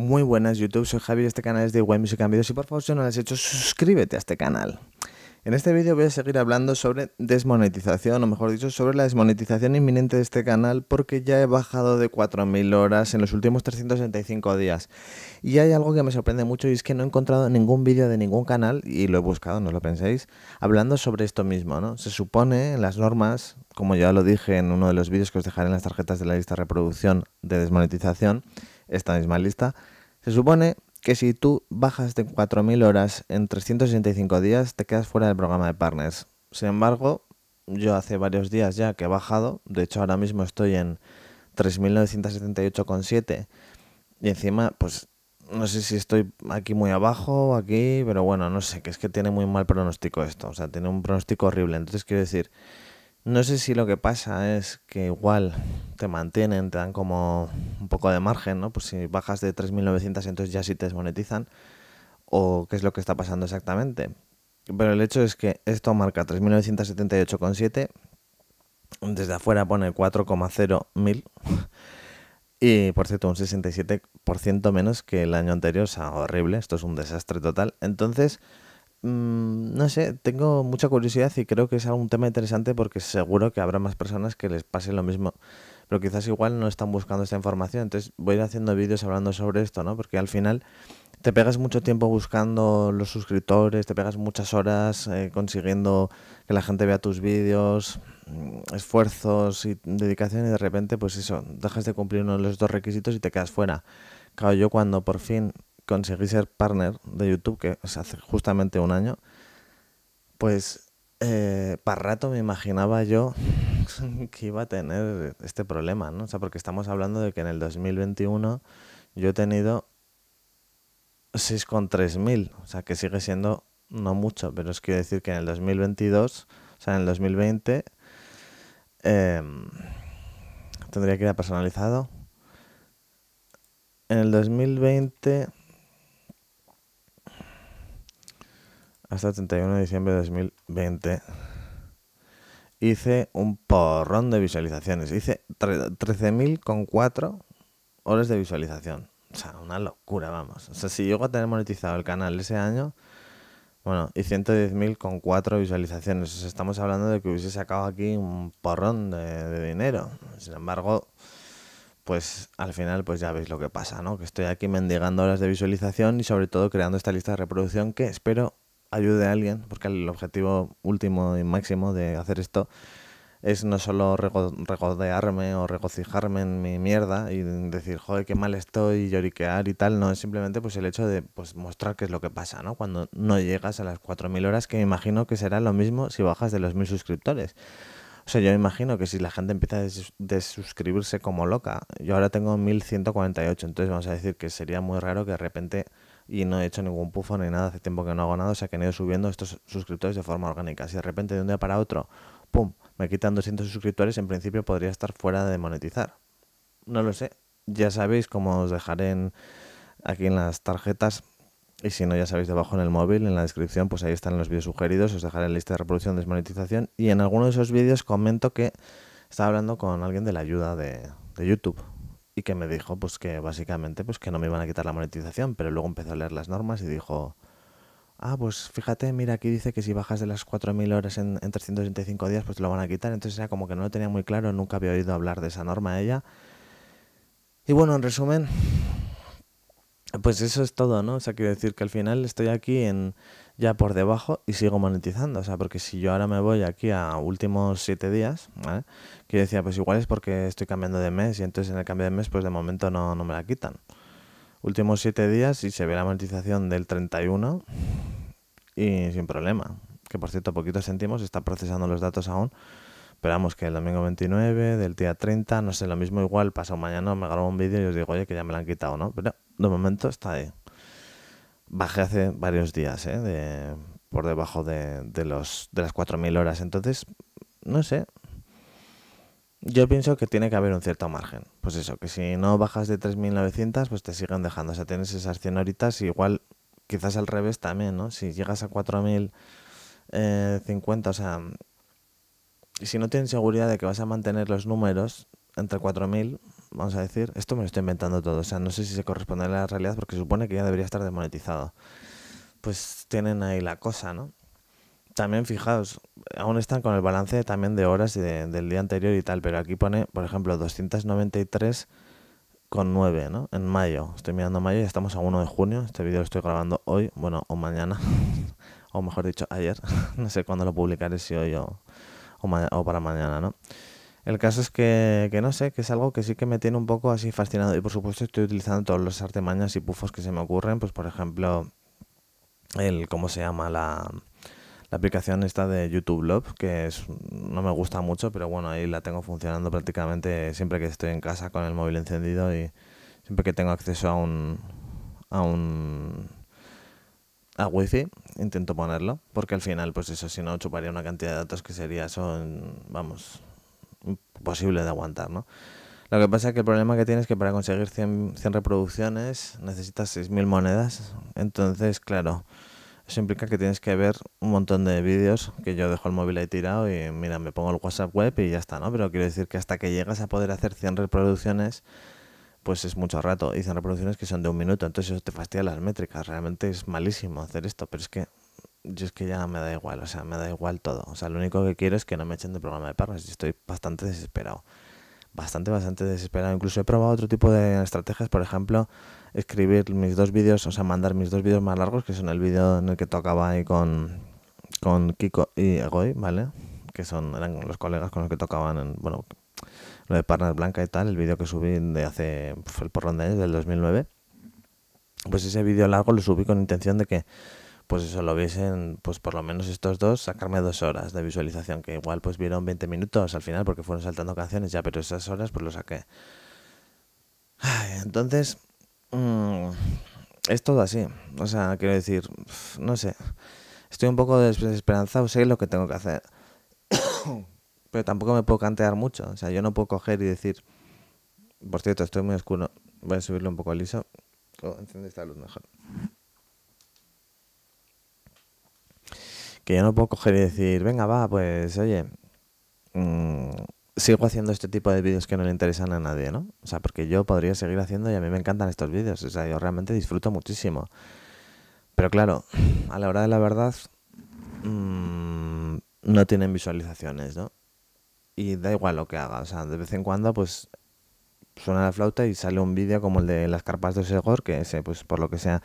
Muy buenas YouTube, soy Javier, este canal es de Web Music and Videos y por favor si no lo has hecho, suscríbete a este canal. En este vídeo voy a seguir hablando sobre desmonetización, o mejor dicho, sobre la desmonetización inminente de este canal porque ya he bajado de 4.000 horas en los últimos 365 días. Y hay algo que me sorprende mucho y es que no he encontrado ningún vídeo de ningún canal, y lo he buscado, no lo penséis, hablando sobre esto mismo, ¿no? Se supone en las normas, como ya lo dije en uno de los vídeos que os dejaré en las tarjetas de la lista de reproducción de desmonetización, esta misma lista, se supone que si tú bajas de 4.000 horas en 365 días, te quedas fuera del programa de partners. Sin embargo, yo hace varios días ya que he bajado, de hecho ahora mismo estoy en 3.978,7 y encima pues no sé si estoy aquí muy abajo, aquí, pero bueno, no sé, que es que tiene muy mal pronóstico esto, o sea, tiene un pronóstico horrible. Entonces quiero decir no sé si lo que pasa es que igual te mantienen, te dan como un poco de margen, ¿no? Pues si bajas de 3.900 entonces ya sí te desmonetizan o qué es lo que está pasando exactamente. Pero el hecho es que esto marca 3.978,7, desde afuera pone cero mil y por cierto un 67% menos que el año anterior, o sea, horrible, esto es un desastre total. Entonces... Mm, no sé, tengo mucha curiosidad y creo que es un tema interesante porque seguro que habrá más personas que les pase lo mismo. Pero quizás igual no están buscando esta información. Entonces voy a ir haciendo vídeos hablando sobre esto, ¿no? Porque al final te pegas mucho tiempo buscando los suscriptores, te pegas muchas horas eh, consiguiendo que la gente vea tus vídeos, mm, esfuerzos y dedicación y de repente pues eso, dejas de cumplir uno de los dos requisitos y te quedas fuera. Claro, yo cuando por fin conseguí ser partner de YouTube, que es hace justamente un año, pues eh, para rato me imaginaba yo que iba a tener este problema, ¿no? O sea, porque estamos hablando de que en el 2021 yo he tenido 6,3 mil, o sea, que sigue siendo no mucho, pero os quiero decir que en el 2022, o sea, en el 2020, eh, em, tendría que ir a personalizado. En el 2020 hasta el 31 de diciembre de 2020 hice un porrón de visualizaciones. Hice con 4 horas de visualización. O sea, una locura, vamos. O sea, si llego a tener monetizado el canal ese año, bueno, y 110.000 con 4 visualizaciones estamos hablando de que hubiese sacado aquí un porrón de dinero. Sin embargo, pues al final pues ya veis lo que pasa, ¿no? Que estoy aquí mendigando horas de visualización y sobre todo creando esta lista de reproducción que espero ayude a alguien, porque el objetivo último y máximo de hacer esto es no solo regodearme o regocijarme en mi mierda y decir, joder, qué mal estoy, lloriquear y tal, no, es simplemente pues el hecho de pues, mostrar qué es lo que pasa, ¿no? Cuando no llegas a las 4.000 horas, que me imagino que será lo mismo si bajas de los 1.000 suscriptores. O sea, yo imagino que si la gente empieza a des desuscribirse como loca, yo ahora tengo 1.148, entonces vamos a decir que sería muy raro que de repente y no he hecho ningún pufo ni nada, hace tiempo que no hago nada, o sea que han ido subiendo estos suscriptores de forma orgánica. Si de repente de un día para otro, ¡pum!, me quitan 200 suscriptores, en principio podría estar fuera de monetizar. No lo sé. Ya sabéis, cómo os dejaré aquí en las tarjetas, y si no, ya sabéis, debajo en el móvil, en la descripción, pues ahí están los vídeos sugeridos, os dejaré la lista de reproducción, desmonetización, y en alguno de esos vídeos comento que estaba hablando con alguien de la ayuda de YouTube y que me dijo pues que básicamente pues que no me iban a quitar la monetización, pero luego empezó a leer las normas y dijo, ah, pues fíjate, mira, aquí dice que si bajas de las 4.000 horas en, en 365 días, pues te lo van a quitar. Entonces era como que no lo tenía muy claro, nunca había oído hablar de esa norma ella. Y bueno, en resumen, pues eso es todo, ¿no? O sea, quiero decir que al final estoy aquí en ya por debajo y sigo monetizando. O sea, porque si yo ahora me voy aquí a últimos siete días, ¿vale? Que yo decía, pues igual es porque estoy cambiando de mes y entonces en el cambio de mes, pues de momento no, no me la quitan. Últimos siete días y se ve la monetización del 31 y sin problema. Que por cierto, poquito sentimos, está procesando los datos aún. Pero vamos, que el domingo 29, del día 30, no sé, lo mismo igual, pasado mañana me grabo un vídeo y os digo, oye, que ya me la han quitado, ¿no? Pero de momento está ahí bajé hace varios días, ¿eh? de, por debajo de, de, los, de las 4.000 horas. Entonces, no sé. Yo pienso que tiene que haber un cierto margen. Pues eso, que si no bajas de 3.900, pues te siguen dejando. O sea, tienes esas 100 horitas y igual, quizás al revés también, ¿no? Si llegas a 4.050, eh, o sea, si no tienes seguridad de que vas a mantener los números entre 4.000, vamos a decir, esto me lo estoy inventando todo, o sea, no sé si se corresponde a la realidad porque supone que ya debería estar desmonetizado. Pues tienen ahí la cosa, ¿no? También fijaos, aún están con el balance también de horas y del día anterior y tal, pero aquí pone, por ejemplo, 293,9, ¿no? En mayo, estoy mirando mayo y estamos a 1 de junio, este vídeo lo estoy grabando hoy, bueno, o mañana, o mejor dicho, ayer, no sé cuándo lo publicaré, si hoy o, o para mañana, ¿no? El caso es que, que, no sé, que es algo que sí que me tiene un poco así fascinado. Y por supuesto estoy utilizando todos los artemañas y pufos que se me ocurren. Pues por ejemplo, el cómo se llama la, aplicación esta de YouTube Love, que es, no me gusta mucho, pero bueno, ahí la tengo funcionando prácticamente siempre que estoy en casa con el móvil encendido y siempre que tengo acceso a un... a un a wifi intento ponerlo porque al final pues eso si no chuparía una cantidad de datos que sería son vamos posible de aguantar, ¿no? Lo que pasa es que el problema que tienes es que para conseguir 100, reproducciones necesitas 6.000 monedas. Entonces, claro, eso implica que tienes que ver un montón de vídeos que yo dejo el móvil ahí tirado y mira, me pongo el WhatsApp web y ya está, ¿no? Pero quiero decir que hasta que llegas a poder hacer 100 reproducciones, pues es mucho rato. Y 100 reproducciones que son de un minuto, entonces eso te fastidia las métricas. Realmente es malísimo hacer esto, pero es que yo es que ya me da igual, o sea, me da igual todo. O sea, lo único que quiero es que no me echen del programa de partners y estoy bastante desesperado. Bastante, bastante desesperado. Incluso he probado otro tipo de estrategias, por ejemplo, escribir mis dos vídeos, o sea, mandar mis dos vídeos más largos, que son el vídeo en el que tocaba ahí con, con Kiko y Egoy, ¿vale? Que son, eran los colegas con los que tocaban, en, bueno, lo de Parnas Blanca y tal, el vídeo que subí de hace, fue el porrón de años, del 2009. Pues ese vídeo largo lo subí con intención de que pues eso lo viesen, pues por lo menos estos dos, sacarme dos horas de visualización, que igual pues vieron 20 minutos al final porque fueron saltando canciones ya, pero esas horas pues lo saqué. entonces, mm, es todo así. O sea, quiero decir, no sé, estoy un poco desesperanzado, sé lo que tengo que hacer. pero tampoco me puedo cantear mucho, o sea, yo no puedo coger y decir, por cierto, estoy muy oscuro, voy a subirlo un poco liso, o oh, enciende esta luz mejor. que yo no puedo coger y decir, venga, va, pues oye, mm, sigo haciendo este tipo de vídeos que no le interesan a nadie, ¿no? O sea, porque yo podría seguir haciendo y a mí me encantan estos vídeos, o sea, yo realmente disfruto muchísimo. Pero claro, a la hora de la verdad, mm, no tienen visualizaciones, ¿no? Y da igual lo que haga, o sea, de vez en cuando, pues suena la flauta y sale un vídeo como el de las carpas de Segor, que ese, pues por lo que sea,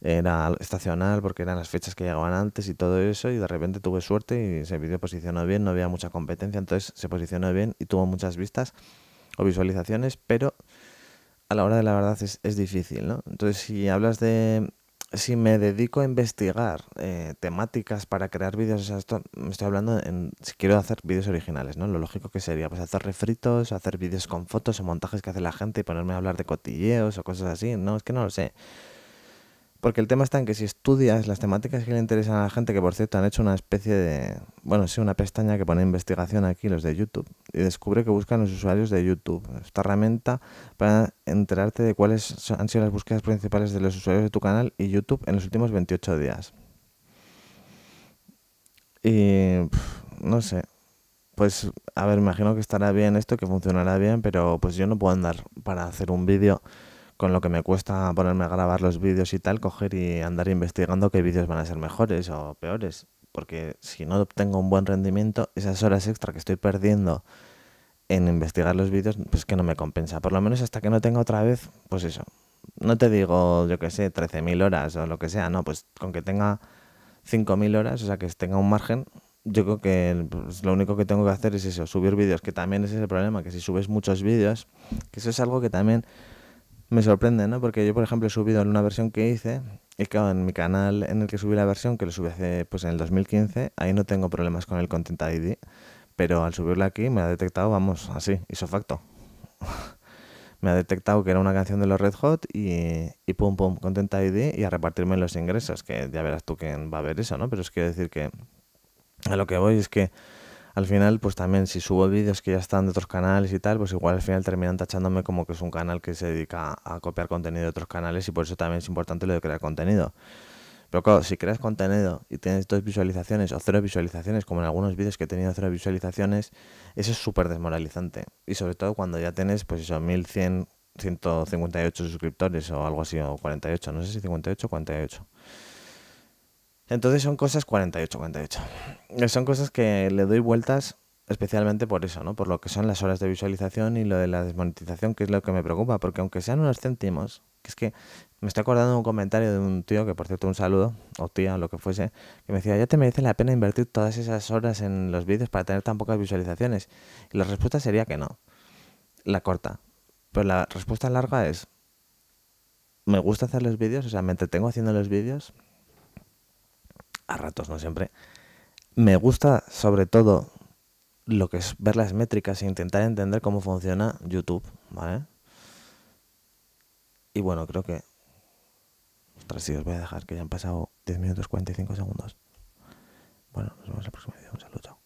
era estacional porque eran las fechas que llegaban antes y todo eso y de repente tuve suerte y ese vídeo posicionó bien, no había mucha competencia, entonces se posicionó bien y tuvo muchas vistas o visualizaciones, pero a la hora de la verdad es, difícil, ¿no? Entonces si hablas de... Si me dedico a investigar eh, temáticas para crear vídeos, me estoy hablando en si quiero hacer vídeos originales, ¿no? Lo lógico que sería, pues hacer refritos, hacer vídeos con fotos o montajes que hace la gente y ponerme a hablar de cotilleos o cosas así, no, es que no lo sé. Porque el tema está en que si estudias las temáticas que le interesan a la gente, que por cierto han hecho una especie de, bueno, sí, una pestaña que pone investigación aquí los de YouTube, y descubre que buscan los usuarios de YouTube. Esta herramienta para enterarte de cuáles han sido las búsquedas principales de los usuarios de tu canal y YouTube en los últimos 28 días. Y no sé, pues a ver, imagino que estará bien esto, que funcionará bien, pero pues yo no puedo andar para hacer un vídeo con lo que me cuesta ponerme a grabar los vídeos y tal, coger y andar investigando qué vídeos van a ser mejores o peores. Porque si no obtengo un buen rendimiento, esas horas extra que estoy perdiendo en investigar los vídeos, pues que no me compensa. Por lo menos hasta que no tenga otra vez, pues eso. No te digo, yo qué sé, 13.000 horas o lo que sea, no, pues con que tenga 5.000 horas, o sea, que tenga un margen, yo creo que pues lo único que tengo que hacer es eso, subir vídeos, que también es el problema, que si subes muchos vídeos, que eso es algo que también me sorprende, ¿no? Porque yo, por ejemplo, he subido en una versión que hice, y claro, en mi canal en el que subí la versión, que lo subí hace, pues en el 2015, ahí no tengo problemas con el Content ID, pero al subirla aquí me ha detectado, vamos, así, isofacto. me ha detectado que era una canción de los Red Hot y, y pum, pum, Content ID y a repartirme los ingresos, que ya verás tú quién va a ver eso, ¿no? Pero es quiero decir que a lo que voy es que al final, pues también si subo vídeos que ya están de otros canales y tal, pues igual al final terminan tachándome como que es un canal que se dedica a copiar contenido de otros canales y por eso también es importante lo de crear contenido. Pero claro, si creas contenido y tienes dos visualizaciones o cero visualizaciones, como en algunos vídeos que he tenido cero visualizaciones, eso es súper desmoralizante. Y sobre todo cuando ya tienes, pues eso, 1100, 158 suscriptores o algo así, o 48, no sé si 58 o 48. Entonces son cosas 48, 48. Eh, son cosas que le doy vueltas especialmente por eso, ¿no? Por lo que son las horas de visualización y lo de la desmonetización, que es lo que me preocupa, porque aunque sean unos céntimos, que es que me estoy acordando de un comentario de un tío, que por cierto un saludo, o tía, o lo que fuese, que me decía, ya te merece la pena invertir todas esas horas en los vídeos para tener tan pocas visualizaciones. Y la respuesta sería que no, la corta. Pero la respuesta larga es, me gusta hacer los vídeos, o sea, me entretengo haciendo los vídeos, a ratos, no siempre. Me gusta sobre todo lo que es ver las métricas e intentar entender cómo funciona YouTube, ¿vale? Y bueno, creo que... Ostras, sí, os voy a dejar que ya han pasado 10 minutos 45 segundos. Bueno, nos vemos en la próxima Un saludo, chao.